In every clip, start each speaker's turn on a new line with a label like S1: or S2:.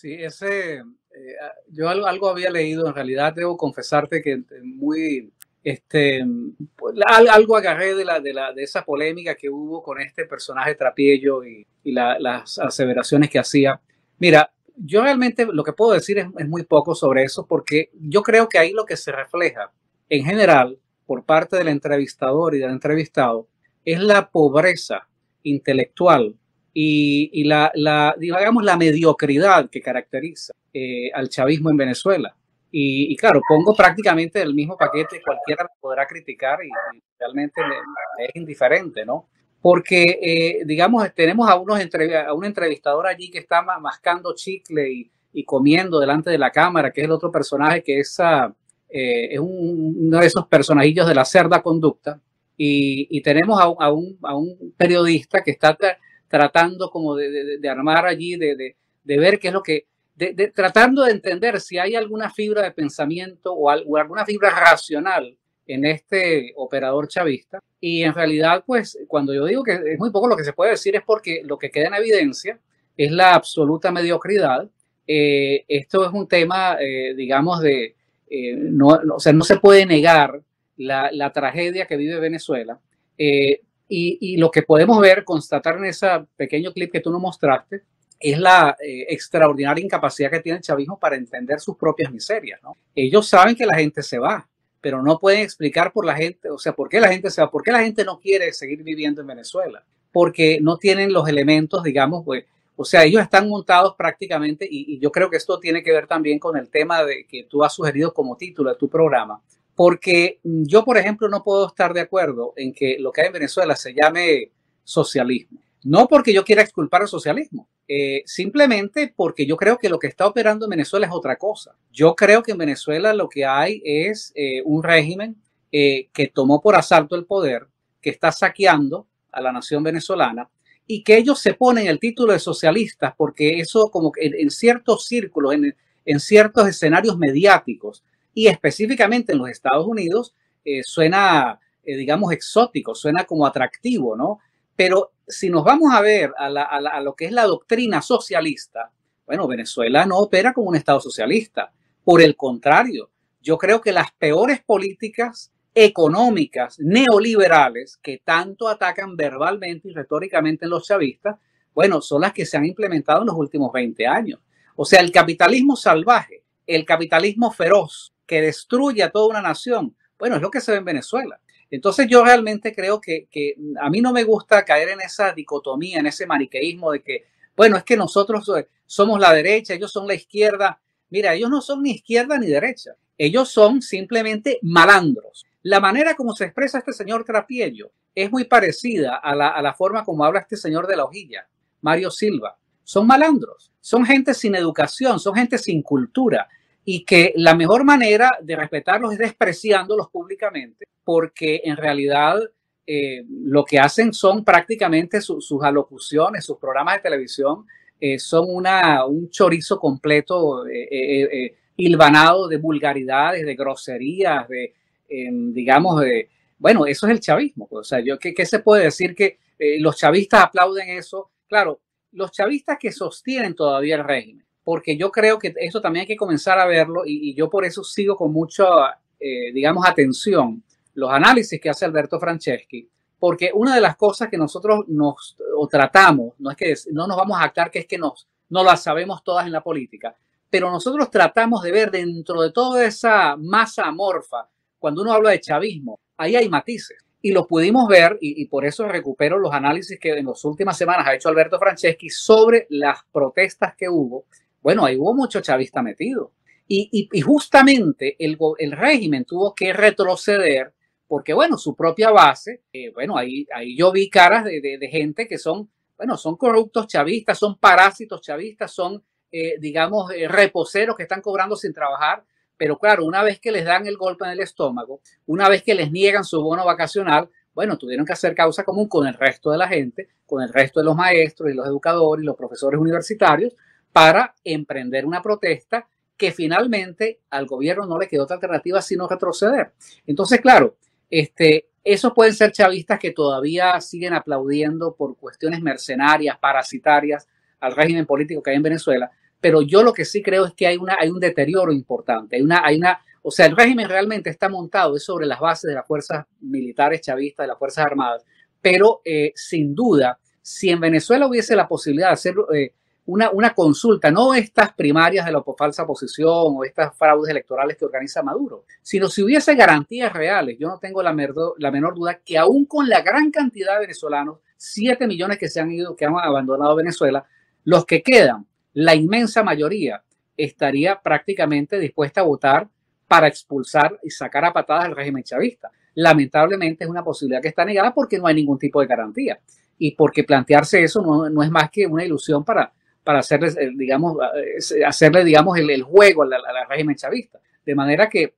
S1: Sí, ese, eh, yo algo, había leído, en realidad debo confesarte que eh, muy, este, pues, algo agarré de, la, de, esa polémica que hubo con este personaje Trapiello y, las aseveraciones que hacía. Mira, yo realmente lo que puedo decir es, es, muy poco sobre eso porque yo creo que ahí lo que se refleja en general por parte del entrevistador y del entrevistado es la pobreza intelectual y, la, digamos, la mediocridad que caracteriza eh, al chavismo en Venezuela. Y, claro, pongo prácticamente el mismo paquete, cualquiera podrá criticar y, realmente es indiferente, ¿no? Porque, eh, digamos, tenemos a, unos a un entrevistador allí que está mascando chicle y, comiendo delante de la cámara, que es el otro personaje que eh, es, es uno de esos personajillos de la cerda conducta. Y, tenemos a, a, un, a un periodista que está tratando como de, armar allí, de, de, ver qué es lo que, de, tratando de entender si hay alguna fibra de pensamiento o, alguna fibra racional en este operador chavista. Y en realidad, pues, cuando yo digo que es muy poco lo que se puede decir es porque lo que queda en evidencia es la absoluta mediocridad. Eh, esto es un tema, eh, digamos, de, eh, no, o sea, no se puede negar la, tragedia que vive Venezuela. Y, lo que podemos ver, constatar en ese pequeño clip que tú nos mostraste, es la eh, extraordinaria incapacidad que tiene el chavismo para entender sus propias miserias. Ellos saben que la gente se va, pero no pueden explicar por la gente, o sea, por qué la gente se va, por qué la gente no quiere seguir viviendo en Venezuela, porque no tienen los elementos, digamos, pues, o sea, ellos están montados prácticamente, y, yo creo que esto tiene que ver también con el tema de, que tú has sugerido como título de tu programa, porque yo, por ejemplo, no puedo estar de acuerdo en que lo que hay en Venezuela se llame socialismo. No porque yo quiera exculpar al socialismo, eh, simplemente porque yo creo que lo que está operando en Venezuela es otra cosa. Yo creo que en Venezuela lo que hay es eh, un régimen eh, que tomó por asalto el poder, que está saqueando a la nación venezolana y que ellos se ponen el título de socialistas porque eso como que en, ciertos círculos, en, en ciertos escenarios mediáticos, y específicamente en los Estados Unidos eh, suena, eh, digamos, exótico, suena como atractivo, ¿no? Pero si nos vamos a ver a, lo que es la doctrina socialista, bueno, Venezuela no opera como un Estado socialista. Por el contrario, yo creo que las peores políticas económicas neoliberales que tanto atacan verbalmente y retóricamente en los chavistas, bueno, son las que se han implementado en los últimos 20 años. O sea, el capitalismo salvaje, el capitalismo feroz, que destruye a toda una nación. Bueno, es lo que se ve en Venezuela. Entonces yo realmente creo que, a mí no me gusta caer en esa dicotomía, en ese maniqueísmo de que, bueno, es que nosotros eh, somos la derecha, ellos son la izquierda. Mira, ellos no son ni izquierda ni derecha. Ellos son simplemente malandros. La manera como se expresa este señor Trapiello es muy parecida a la, a la, forma como habla este señor de la hojilla, Mario Silva. Son malandros, son gente sin educación, son gente sin cultura, y que la mejor manera de respetarlos es despreciándolos públicamente, porque en realidad eh, lo que hacen son prácticamente sus alocuciones, sus programas de televisión, eh, son una, un chorizo completo eh, hilvanado de vulgaridades, de groserías, de, em, digamos, de, bueno, eso es el chavismo. Pues, o sea, ¿qué, ¿qué, se puede decir que los chavistas aplauden eso? Claro, los chavistas que sostienen todavía el régimen porque yo creo que eso también hay que comenzar a verlo y, yo por eso sigo con mucha, eh, digamos, atención los análisis que hace Alberto Franceschi, porque una de las cosas que nosotros nos tratamos, no es que no nos vamos a actuar, que es que nos, no las sabemos todas en la política, pero nosotros tratamos de ver dentro de toda esa masa amorfa, cuando uno habla de chavismo, ahí hay matices. Y lo pudimos ver, y, y por eso recupero los análisis que en las últimas semanas ha hecho Alberto Franceschi sobre las protestas que hubo bueno, ahí hubo mucho chavista metido. Y, justamente el, régimen tuvo que retroceder porque, bueno, su propia base, eh, bueno, ahí, ahí yo vi caras de, gente que son, bueno, son corruptos chavistas, son parásitos chavistas, son, eh, digamos, eh, reposeros que están cobrando sin trabajar. Pero claro, una vez que les dan el golpe en el estómago, una vez que les niegan su bono vacacional, bueno, tuvieron que hacer causa común con el resto de la gente, con el resto de los maestros y los educadores y los profesores universitarios, para emprender una protesta que finalmente al gobierno no le quedó otra alternativa sino retroceder. Entonces, claro, este, esos pueden ser chavistas que todavía siguen aplaudiendo por cuestiones mercenarias, parasitarias al régimen político que hay en Venezuela, pero yo lo que sí creo es que hay, una, hay un deterioro importante, hay una, o sea, el régimen realmente está montado es sobre las bases de las fuerzas militares chavistas, de las fuerzas armadas, pero eh, sin duda, si en Venezuela hubiese la posibilidad de hacerlo... Eh, una, consulta, no estas primarias de la falsa oposición o estas fraudes electorales que organiza Maduro, sino si hubiese garantías reales, yo no tengo la, merdo, la menor duda que aún con la gran cantidad de venezolanos, 7 millones que se han ido, que han abandonado Venezuela, los que quedan, la inmensa mayoría, estaría prácticamente dispuesta a votar para expulsar y sacar a patadas al régimen chavista. Lamentablemente es una posibilidad que está negada porque no hay ningún tipo de garantía y porque plantearse eso no, no es más que una ilusión para para hacerles, eh, digamos, eh, hacerle, digamos, el, juego al, régimen chavista. De manera que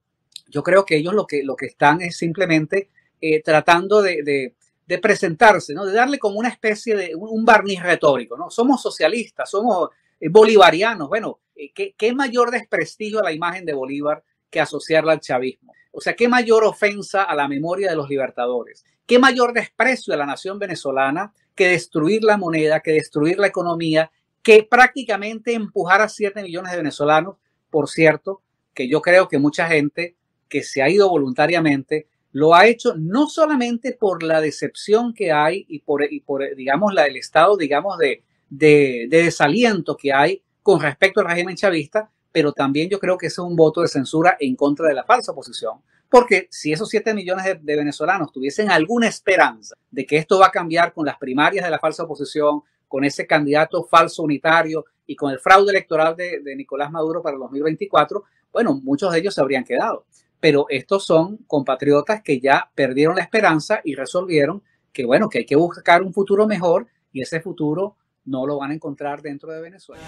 S1: yo creo que ellos lo que, lo que están es simplemente eh, tratando de, de, presentarse, ¿no? de darle como una especie de un barniz retórico. ¿no? Somos socialistas, somos bolivarianos. Bueno, ¿qué, qué mayor desprestigio a la imagen de Bolívar que asociarla al chavismo? O sea, ¿qué mayor ofensa a la memoria de los libertadores? ¿Qué mayor desprecio a la nación venezolana que destruir la moneda, que destruir la economía, que prácticamente empujara a 7 millones de venezolanos, por cierto, que yo creo que mucha gente que se ha ido voluntariamente lo ha hecho no solamente por la decepción que hay y por, por digamos, la, el estado, digamos, de, desaliento que hay con respecto al régimen chavista, pero también yo creo que es un voto de censura en contra de la falsa oposición. Porque si esos 7 millones de, venezolanos tuviesen alguna esperanza de que esto va a cambiar con las primarias de la falsa oposición, con ese candidato falso unitario y con el fraude electoral de, Nicolás Maduro para 2024, bueno, muchos de ellos se habrían quedado. Pero estos son compatriotas que ya perdieron la esperanza y resolvieron que, bueno, que hay que buscar un futuro mejor y ese futuro no lo van a encontrar dentro de Venezuela.